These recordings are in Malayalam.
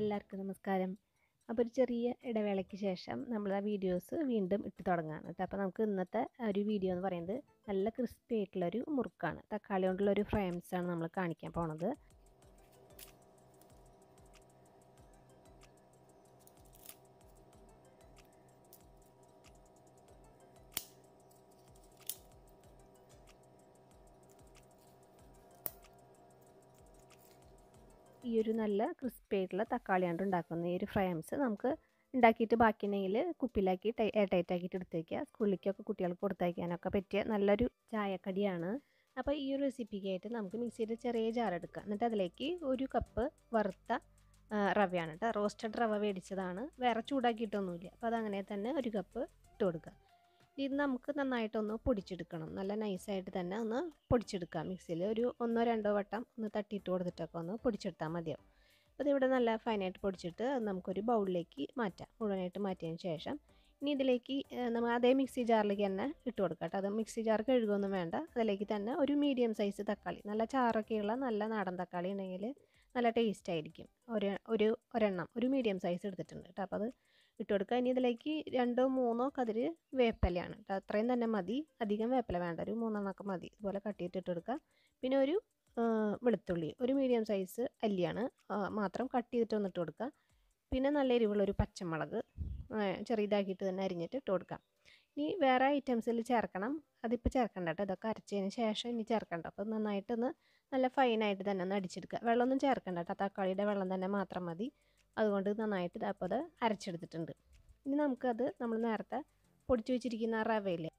എല്ലാവർക്കും നമസ്കാരം അപ്പോൾ ഒരു ചെറിയ ഇടവേളയ്ക്ക് ശേഷം നമ്മൾ ആ വീഡിയോസ് വീണ്ടും ഇട്ട് തുടങ്ങാണ് കേട്ടോ അപ്പോൾ നമുക്ക് ഇന്നത്തെ ഒരു വീഡിയോ എന്ന് പറയുന്നത് നല്ല ക്രിസ്പി ആയിട്ടുള്ളൊരു മുറുക്കാണ് തക്കാളി കൊണ്ടുള്ള ഒരു ഫ്രെയിംസ് ആണ് നമ്മൾ കാണിക്കാൻ പോണത് ഈ ഒരു നല്ല ക്രിസ്പി ആയിട്ടുള്ള തക്കാളിയാണ് ഉണ്ടാക്കുന്നത് ഈ ഒരു ഫ്രൈംസ് നമുക്ക് ഉണ്ടാക്കിയിട്ട് ബാക്കിയുണ്ടെങ്കിൽ കുപ്പിലാക്കി എയർ ടൈറ്റ് ആക്കിയിട്ട് എടുത്ത് വയ്ക്കുക സ്കൂളിലേക്കൊക്കെ കുട്ടികൾക്ക് കൊടുത്തയക്കാനൊക്കെ പറ്റിയ നല്ലൊരു ചായക്കടിയാണ് അപ്പോൾ ഈ ഒരു റെസിപ്പിക്കായിട്ട് നമുക്ക് മിക്സിയുടെ ചെറിയ ജാർ എടുക്കുക എന്നിട്ട് അതിലേക്ക് ഒരു കപ്പ് വറുത്ത റവയാണ് കേട്ടോ റോസ്റ്റഡ് റവ മേടിച്ചതാണ് വേറെ ചൂടാക്കിയിട്ടൊന്നുമില്ല അപ്പോൾ അതങ്ങനെ തന്നെ ഒരു കപ്പ് ഇട്ട് കൊടുക്കുക ഇത് നമുക്ക് നന്നായിട്ടൊന്ന് പൊടിച്ചെടുക്കണം നല്ല നൈസായിട്ട് തന്നെ ഒന്ന് പൊടിച്ചെടുക്കാം മിക്സിയിൽ ഒരു ഒന്നോ രണ്ടോ വട്ടം ഒന്ന് തട്ടിയിട്ട് കൊടുത്തിട്ടൊക്കെ ഒന്ന് പൊടിച്ചെടുത്താൽ മതിയാവും അപ്പോൾ ഇതിവിടെ നല്ല ഫൈനായിട്ട് പൊടിച്ചിട്ട് നമുക്കൊരു ബൗളിലേക്ക് മാറ്റാം മുഴുവനായിട്ട് മാറ്റിയതിന് ശേഷം ഇനി ഇതിലേക്ക് നമ്മൾ അതേ മിക്സി ജാറിലേക്ക് തന്നെ ഇട്ട് കൊടുക്കാം കേട്ടോ അത് മിക്സി ജാർ കഴുകുമൊന്നും വേണ്ട അതിലേക്ക് തന്നെ ഒരു മീഡിയം സൈസ് തക്കാളി നല്ല ചാറൊക്കെയുള്ള നല്ല നാടൻ തക്കാളി ഉണ്ടെങ്കിൽ നല്ല ടേസ്റ്റ് ആയിരിക്കും ഒരു ഒരു ഒരെണ്ണം ഒരു മീഡിയം സൈസ് എടുത്തിട്ടുണ്ട് കേട്ടോ അപ്പോൾ അത് ഇട്ട് കൊടുക്കുക ഇനി ഇതിലേക്ക് രണ്ടോ മൂന്നോ കതിര് വേപ്പലയാണ് അത്രയും തന്നെ മതി അധികം വേപ്പല വേണ്ട ഒരു മൂന്നെണ്ണമൊക്കെ മതി ഇതുപോലെ കട്ടിയിട്ട് ചെയ്തിട്ട് ഇട്ട് കൊടുക്കുക പിന്നെ ഒരു വെളുത്തുള്ളി ഒരു മീഡിയം സൈസ് അല്ലിയാണ് മാത്രം കട്ട് ചെയ്തിട്ട് വന്നിട്ട് കൊടുക്കുക പിന്നെ നല്ല എരിവുള്ള ഒരു പച്ചമുളക് ചെറിയതാക്കിയിട്ട് തന്നെ അരിഞ്ഞിട്ട് ഇട്ട് കൊടുക്കാം ഇനി വേറെ ഐറ്റംസിൽ ചേർക്കണം അതിപ്പോൾ ചേർക്കണ്ട കേട്ടോ ഇതൊക്കെ അരച്ചതിന് ശേഷം ഇനി ചേർക്കണ്ട അപ്പോൾ നന്നായിട്ടൊന്ന് നല്ല ഫൈനായിട്ട് തന്നെ ഒന്ന് അടിച്ചെടുക്കുക വെള്ളമൊന്നും ചേർക്കണ്ട കേട്ടോ തക്കാളിയുടെ വെള്ളം തന്നെ മാത്രം മതി അതുകൊണ്ട് നന്നായിട്ട് അപ്പോൾ അത് അരച്ചെടുത്തിട്ടുണ്ട് ഇനി നമുക്കത് നമ്മൾ നേരത്തെ പൊടിച്ചു വെച്ചിരിക്കുന്ന റവയില്ലേ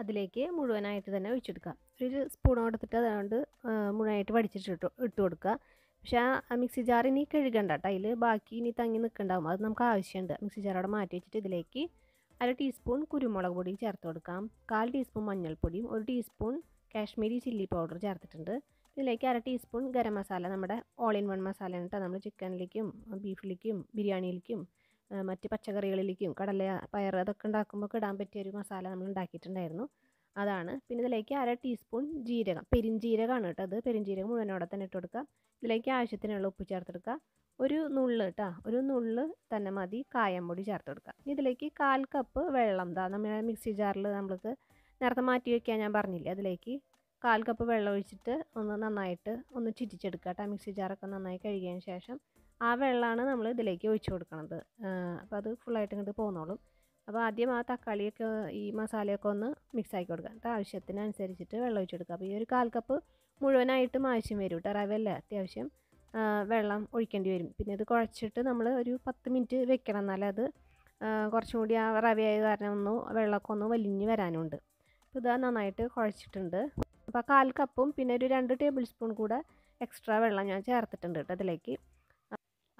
അതിലേക്ക് മുഴുവനായിട്ട് തന്നെ ഒഴിച്ചെടുക്കാം ഒരു എടുത്തിട്ട് അതുകൊണ്ട് മുഴുവനായിട്ട് വടിച്ചിട്ട് ഇട്ട് ഇട്ട് കൊടുക്കുക പക്ഷേ ആ മിക്സി ജാർ ഇനി കഴുകണ്ട കേട്ടോ അതിൽ ബാക്കി ഇനി തങ്ങി നിൽക്കണ്ടാവും അത് നമുക്ക് ആവശ്യമുണ്ട് മിക്സി ജാർ അവിടെ മാറ്റി വെച്ചിട്ട് ഇതിലേക്ക് അര ടീസ്പൂൺ കുരുമുളക് പൊടി ചേർത്ത് കൊടുക്കാം കാൽ ടീസ്പൂൺ മഞ്ഞൾപ്പൊടിയും ഒരു ടീസ്പൂൺ കാശ്മീരി ചില്ലി പൗഡർ ചേർത്തിട്ടുണ്ട് ഇതിലേക്ക് അര ടീസ്പൂൺ ഗരം മസാല നമ്മുടെ ഓൾ ഇൻ വൺ മസാല കേട്ടോ നമ്മൾ ചിക്കനിലേക്കും ബീഫിലേക്കും ബിരിയാണിയിലേക്കും മറ്റ് പച്ചക്കറികളിലേക്കും കടല പയർ അതൊക്കെ ഉണ്ടാക്കുമ്പോൾ ഇടാൻ പറ്റിയ ഒരു മസാല നമ്മൾ ഉണ്ടാക്കിയിട്ടുണ്ടായിരുന്നു അതാണ് പിന്നെ ഇതിലേക്ക് അര ടീസ്പൂൺ ജീരകം പെരിഞ്ജീരകമാണ് കേട്ടോ അത് പെരിഞ്ജീരകം മുഴുവനോടെ തന്നെ ഇട്ട് കൊടുക്കുക ഇതിലേക്ക് ആവശ്യത്തിനുള്ള ഉപ്പ് ചേർത്തെടുക്കുക ഒരു നുള്ള് കേട്ടോ ഒരു നുള്ള് തന്നെ മതി കായംപൊടി ചേർത്ത് കൊടുക്കുക ഇതിലേക്ക് കാൽ കപ്പ് വെള്ളം താ നമ്മുടെ മിക്സി ജാറിൽ നമ്മൾക്ക് നേരത്തെ മാറ്റി വയ്ക്കാൻ ഞാൻ പറഞ്ഞില്ലേ അതിലേക്ക് കാൽ കപ്പ് വെള്ളം ഒഴിച്ചിട്ട് ഒന്ന് നന്നായിട്ട് ഒന്ന് ചുറ്റിച്ചെടുക്കുക കേട്ടോ മിക്സി ജാറൊക്കെ നന്നായി കഴുകിയതിന് ശേഷം ആ വെള്ളമാണ് നമ്മൾ ഇതിലേക്ക് ഒഴിച്ചു കൊടുക്കണത് അപ്പോൾ അത് ഫുള്ളായിട്ട് ഇങ്ങോട്ട് പോന്നോളും അപ്പോൾ ആദ്യം ആ തക്കാളിയൊക്കെ ഈ മസാലയൊക്കെ ഒന്ന് മിക്സ് ആക്കി കൊടുക്കുക എന്നിട്ട് ആവശ്യത്തിനനുസരിച്ചിട്ട് വെള്ളം കൊടുക്കുക അപ്പോൾ ഈ ഒരു കാൽ കപ്പ് മുഴുവനായിട്ടും ആവശ്യം വരും കേട്ടോ റവല്ല അത്യാവശ്യം വെള്ളം ഒഴിക്കേണ്ടി വരും പിന്നെ ഇത് കുഴച്ചിട്ട് നമ്മൾ ഒരു പത്ത് മിനിറ്റ് വെക്കണം എന്നാലേ അത് കുറച്ചും കൂടി ആ റവയായ കാരണം ഒന്ന് വെള്ളമൊക്കെ ഒന്ന് വലിഞ്ഞ് വരാനുണ്ട് അപ്പോൾ ഇത് നന്നായിട്ട് കുഴച്ചിട്ടുണ്ട് അപ്പോൾ കാൽ കപ്പും പിന്നെ ഒരു രണ്ട് ടേബിൾ സ്പൂൺ കൂടെ എക്സ്ട്രാ വെള്ളം ഞാൻ ചേർത്തിട്ടുണ്ട് കേട്ടോ അതിലേക്ക്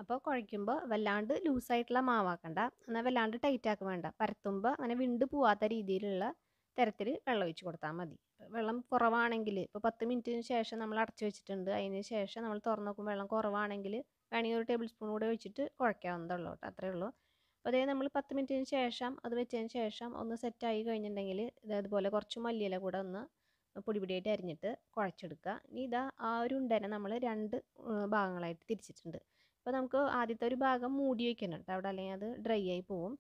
അപ്പോൾ കുഴയ്ക്കുമ്പോൾ വല്ലാണ്ട് ലൂസായിട്ടുള്ള മാവാക്കണ്ട എന്നാൽ വല്ലാണ്ട് ടൈറ്റാക്ക വേണ്ട പരത്തുമ്പോൾ അങ്ങനെ വിണ്ട് പോവാത്ത രീതിയിലുള്ള തരത്തിൽ വെള്ളം ഒഴിച്ച് കൊടുത്താൽ മതി വെള്ളം കുറവാണെങ്കിൽ ഇപ്പോൾ പത്ത് മിനിറ്റിന് ശേഷം നമ്മൾ അടച്ചു വെച്ചിട്ടുണ്ട് അതിന് ശേഷം നമ്മൾ തുറന്ന് നോക്കുമ്പോൾ വെള്ളം കുറവാണെങ്കിൽ വേണമെങ്കിൽ ഒരു ടേബിൾ സ്പൂൺ കൂടെ ഒഴിച്ചിട്ട് കുഴയ്ക്കാവുന്നതുള്ളൂ കേട്ടോ അത്രയേ ഉള്ളൂ അപ്പോൾ അതായത് നമ്മൾ പത്ത് മിനിറ്റിന് ശേഷം അത് വെച്ചതിന് ശേഷം ഒന്ന് സെറ്റായി കഴിഞ്ഞിട്ടുണ്ടെങ്കിൽ ഇതേപോലെ കുറച്ച് മല്ലിയില കൂടെ ഒന്ന് പൊടിപൊടിയായിട്ട് അരിഞ്ഞിട്ട് കുഴച്ചെടുക്കുക ഇനി ഇതാ ആ ഒരു ഉണ്ടനെ നമ്മൾ രണ്ട് ഭാഗങ്ങളായിട്ട് തിരിച്ചിട്ടുണ്ട് അപ്പോൾ നമുക്ക് ആദ്യത്തെ ഒരു ഭാഗം മൂടി വയ്ക്കണം കേട്ടോ അവിടെ അല്ലെങ്കിൽ അത് ഡ്രൈ ആയി പോവും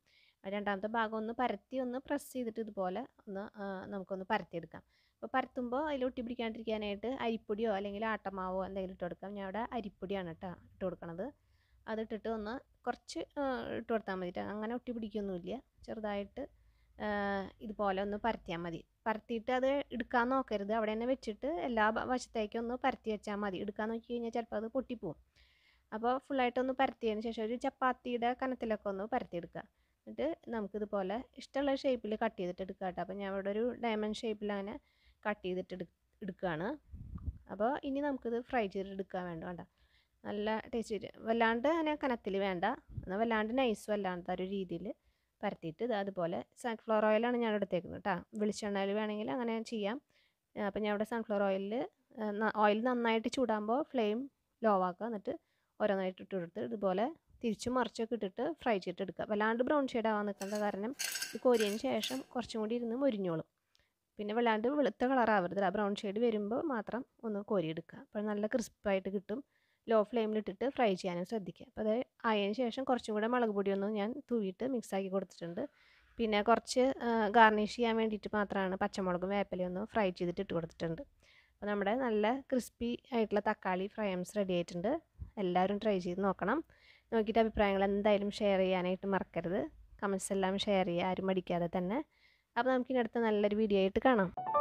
രണ്ടാമത്തെ ഭാഗം ഒന്ന് പരത്തി ഒന്ന് പ്രസ് ചെയ്തിട്ട് ഇതുപോലെ ഒന്ന് നമുക്കൊന്ന് പരത്തിയെടുക്കാം അപ്പോൾ പരത്തുമ്പോൾ അതിൽ ഒട്ടി പിടിക്കാണ്ടിരിക്കാനായിട്ട് അരിപ്പൊടിയോ അല്ലെങ്കിൽ ആട്ടമാവോ എന്തെങ്കിലും ഇട്ട് കൊടുക്കാം ഞാൻ അവിടെ അരിപ്പൊടിയാണ് കേട്ടോ ഇട്ട് കൊടുക്കണത് അതിട്ടിട്ട് ഒന്ന് കുറച്ച് ഇട്ട് കൊടുത്താൽ മതി അങ്ങനെ ഒട്ടി പിടിക്കൊന്നുമില്ല ചെറുതായിട്ട് ഇതുപോലെ ഒന്ന് പരത്തിയാൽ മതി പരത്തിയിട്ട് അത് എടുക്കാൻ നോക്കരുത് അവിടെ തന്നെ വെച്ചിട്ട് എല്ലാ വശത്തേക്കും ഒന്ന് പരത്തി വെച്ചാൽ മതി എടുക്കാൻ നോക്കി കഴിഞ്ഞാൽ ചിലപ്പോൾ അത് പൊട്ടിപ്പോവും അപ്പോൾ ഫുള്ളായിട്ടൊന്ന് പരത്തിയതിന് ശേഷം ഒരു ചപ്പാത്തിയുടെ കനത്തിലൊക്കെ ഒന്ന് പരത്തിയെടുക്കുക എന്നിട്ട് നമുക്കിതുപോലെ ഇഷ്ടമുള്ള ഷേപ്പിൽ കട്ട് ചെയ്തിട്ട് എടുക്കുക കേട്ടോ അപ്പോൾ ഞാൻ ഇവിടെ ഒരു ഡയമണ്ട് ഷേപ്പിൽ അങ്ങനെ കട്ട് ചെയ്തിട്ട് എടുക്കുകയാണ് അപ്പോൾ ഇനി നമുക്കിത് ഫ്രൈ ചെയ്തെടുക്കാൻ വേണ്ട വേണ്ട നല്ല ടേസ്റ്റ് വല്ലാണ്ട് അങ്ങനെ കനത്തിൽ വേണ്ട എന്നാൽ വല്ലാണ്ട് നൈസ് വല്ലാണ്ട് ഒരു രീതിയിൽ പരത്തിയിട്ട് ഇത് അതുപോലെ സൺഫ്ലവർ ഓയിലാണ് ഞാൻ എടുത്തേക്കുന്നത് കേട്ടോ വെളിച്ചെണ്ണയിൽ വേണമെങ്കിൽ അങ്ങനെ ചെയ്യാം അപ്പം ഞാൻ ഇവിടെ സൺഫ്ലവർ ഓയിലിൽ ഓയിൽ നന്നായിട്ട് ചൂടാകുമ്പോൾ ഫ്ലെയിം ലോ ആക്കുക എന്നിട്ട് ഓരോന്നായിട്ട് ഇട്ട് ഇതുപോലെ തിരിച്ചും മറിച്ചൊക്കെ ഇട്ടിട്ട് ഫ്രൈ ചെയ്തിട്ട് എടുക്കുക വല്ലാണ്ട് ബ്രൗൺ ഷെയ്ഡ് ആവാൻ നിൽക്കേണ്ട കാരണം ഇത് കോരിയതിന് ശേഷം കുറച്ചും കൂടി ഇരുന്ന് മുരിഞ്ഞോളും പിന്നെ വല്ലാണ്ട് വെളുത്ത കളറാവരുത് ബ്രൗൺ ഷെയ്ഡ് വരുമ്പോൾ മാത്രം ഒന്ന് കോരിയെടുക്കുക അപ്പോൾ നല്ല ക്രിസ്പായിട്ട് കിട്ടും ലോ ഫ്ലെയിമിലിട്ടിട്ട് ഫ്രൈ ചെയ്യാനും ശ്രദ്ധിക്കുക അപ്പോൾ അത് ആയതിനു ശേഷം കുറച്ചും കൂടെ മുളക് പൊടിയൊന്നും ഞാൻ തൂവിയിട്ട് മിക്സാക്കി കൊടുത്തിട്ടുണ്ട് പിന്നെ കുറച്ച് ഗാർണിഷ് ചെയ്യാൻ വേണ്ടിയിട്ട് മാത്രമാണ് പച്ചമുളകും ഒന്ന് ഫ്രൈ ചെയ്തിട്ട് ഇട്ട് കൊടുത്തിട്ടുണ്ട് അപ്പോൾ നമ്മുടെ നല്ല ക്രിസ്പി ആയിട്ടുള്ള തക്കാളി ഫ്രൈംസ് റെഡി ആയിട്ടുണ്ട് എല്ലാവരും ട്രൈ ചെയ്ത് നോക്കണം നോക്കിയിട്ട് അഭിപ്രായങ്ങൾ എന്തായാലും ഷെയർ ചെയ്യാനായിട്ട് മറക്കരുത് കമൻസ് എല്ലാം ഷെയർ ചെയ്യുക ആരും മടിക്കാതെ തന്നെ അപ്പോൾ നമുക്കിനി അടുത്ത നല്ലൊരു വീഡിയോ ആയിട്ട് കാണാം